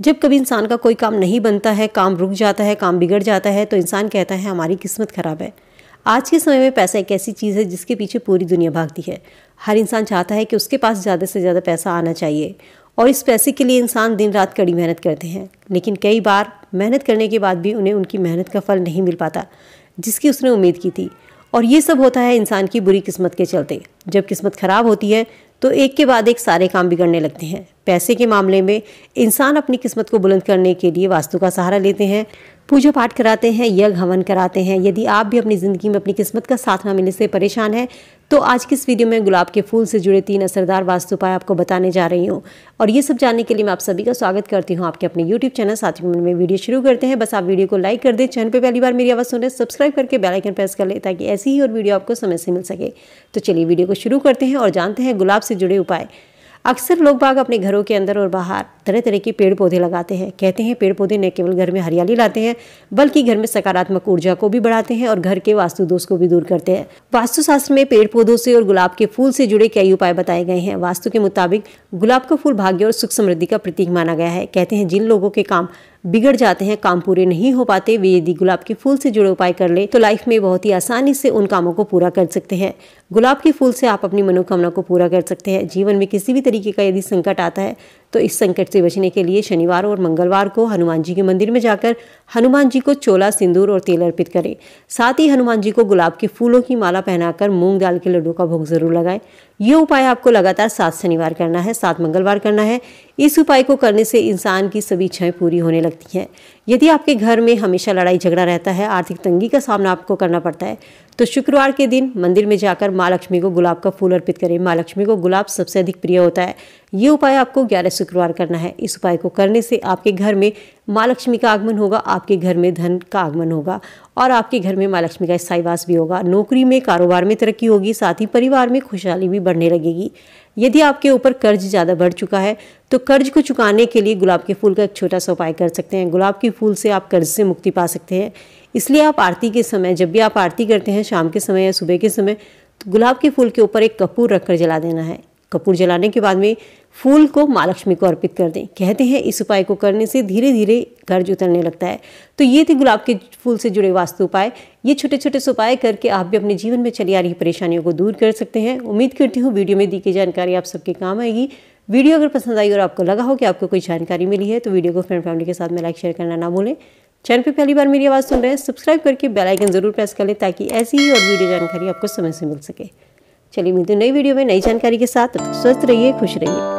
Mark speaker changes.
Speaker 1: जब कभी इंसान का कोई काम नहीं बनता है काम रुक जाता है काम बिगड़ जाता है तो इंसान कहता है हमारी किस्मत ख़राब है आज के समय में पैसा एक ऐसी चीज़ है जिसके पीछे पूरी दुनिया भागती है हर इंसान चाहता है कि उसके पास ज़्यादा से ज़्यादा पैसा आना चाहिए और इस पैसे के लिए इंसान दिन रात कड़ी मेहनत करते हैं लेकिन कई बार मेहनत करने के बाद भी उन्हें उनकी मेहनत का फल नहीं मिल पाता जिसकी उसने उम्मीद की थी और ये सब होता है इंसान की बुरी किस्मत के चलते जब किस्मत ख़राब होती है तो एक के बाद एक सारे काम बिगड़ने लगते हैं पैसे के मामले में इंसान अपनी किस्मत को बुलंद करने के लिए वास्तु का सहारा लेते हैं पूजा पाठ कराते हैं यज्ञ हवन कराते हैं यदि आप भी अपनी ज़िंदगी में अपनी किस्मत का साथ ना मिलने से परेशान हैं तो आज की इस वीडियो में गुलाब के फूल से जुड़े तीन असरदार वास्तु उपाय आपको बताने जा रही हूँ और ये सब जानने के लिए मैं आप सभी का स्वागत करती हूँ आपके अपने यूट्यूब चैनल साथी में वीडियो शुरू करते हैं बस आप वीडियो को लाइक कर दें चैनल पर पहली बार मेरी आवाज़ सुन रहे सब्सक्राइब करके बेलाइकन प्रेस कर लें ताकि ऐसी ही और वीडियो आपको समय से मिल सके तो चलिए वीडियो को शुरू करते हैं और जानते हैं गुलाब से जुड़े उपाय अक्सर लोग बाग अपने घरों के अंदर और बाहर तरह तरह के पेड़ पौधे लगाते हैं कहते हैं पेड़ पौधे न केवल घर में हरियाली लाते हैं बल्कि घर में सकारात्मक ऊर्जा को भी बढ़ाते हैं और घर के वास्तु दोष को भी दूर करते हैं वास्तुशास्त्र में पेड़ पौधों से और गुलाब के फूल से जुड़े कई उपाय बताए गए हैं वास्तु के मुताबिक गुलाब का फूल भाग्य और सुख समृद्धि का प्रतीक माना गया है कहते हैं जिन लोगों के काम बिगड़ जाते हैं काम पूरे नहीं हो पाते वे यदि गुलाब के फूल से जुड़े उपाय कर ले तो लाइफ में बहुत ही आसानी से उन कामों को पूरा कर सकते हैं गुलाब के फूल से आप अपनी मनोकामना को पूरा कर सकते हैं जीवन में किसी भी तरीके का यदि संकट आता है तो इस संकट से बचने के लिए शनिवार और मंगलवार को हनुमान जी के मंदिर में जाकर हनुमान जी को चोला सिंदूर और तेल अर्पित करें साथ ही हनुमान जी को गुलाब के फूलों की माला पहनाकर मूंग दाल के लड्डू का भोग जरूर लगाएं ये उपाय आपको लगातार सात शनिवार करना है सात मंगलवार करना है इस उपाय को करने से इंसान की सभी इच्छाएं पूरी होने लगती हैं यदि आपके घर में हमेशा लड़ाई झगड़ा रहता है आर्थिक तंगी का सामना आपको करना पड़ता है तो शुक्रवार के दिन मंदिर में जाकर माँ लक्ष्मी को गुलाब का फूल अर्पित करें माँ लक्ष्मी को गुलाब सबसे अधिक प्रिय होता है ये उपाय आपको ग्यारह शुक्रवार करना है इस उपाय को करने से आपके घर में माँ लक्ष्मी का आगमन होगा आपके घर में धन का आगमन होगा और आपके घर में माँ लक्ष्मी का स्थायी वास भी होगा नौकरी में कारोबार में तरक्की होगी साथ ही परिवार में खुशहाली भी बढ़ने लगेगी यदि आपके ऊपर कर्ज ज़्यादा बढ़ चुका है तो कर्ज को चुकाने के लिए गुलाब के फूल का एक छोटा सा उपाय कर सकते हैं गुलाब के फूल से आप कर्ज से मुक्ति पा सकते हैं इसलिए आप आरती के समय जब भी आप आरती करते हैं शाम के समय या सुबह के समय तो गुलाब के फूल के ऊपर एक कपूर रखकर जला देना है कपूर जलाने के बाद में फूल को माँ लक्ष्मी को अर्पित कर दें कहते हैं इस उपाय को करने से धीरे धीरे कर्ज उतरने लगता है तो ये थे गुलाब के फूल से जुड़े वास्तु उपाय ये छोटे छोटे से उपाय करके आप भी अपने जीवन में चली आ रही परेशानियों को दूर कर सकते हैं उम्मीद करती हूँ वीडियो में दी गई जानकारी आप सबके काम आएगी वीडियो अगर पसंद आई और आपको लगा हो कि आपको कोई जानकारी मिली है तो वीडियो को फ्रेंड फैमिली के साथ में लाइक शेयर करना ना भूलें चैनल पर पहली बार मेरी आवाज़ सुन रहे हैं सब्सक्राइब करके बेल आइकन जरूर प्रेस कर लें ताकि ऐसी ही और वीडियो जानकारी आपको समय से मिल सके चलिए मिलते नई वीडियो में नई जानकारी के साथ स्वस्थ रहिए खुश रहिए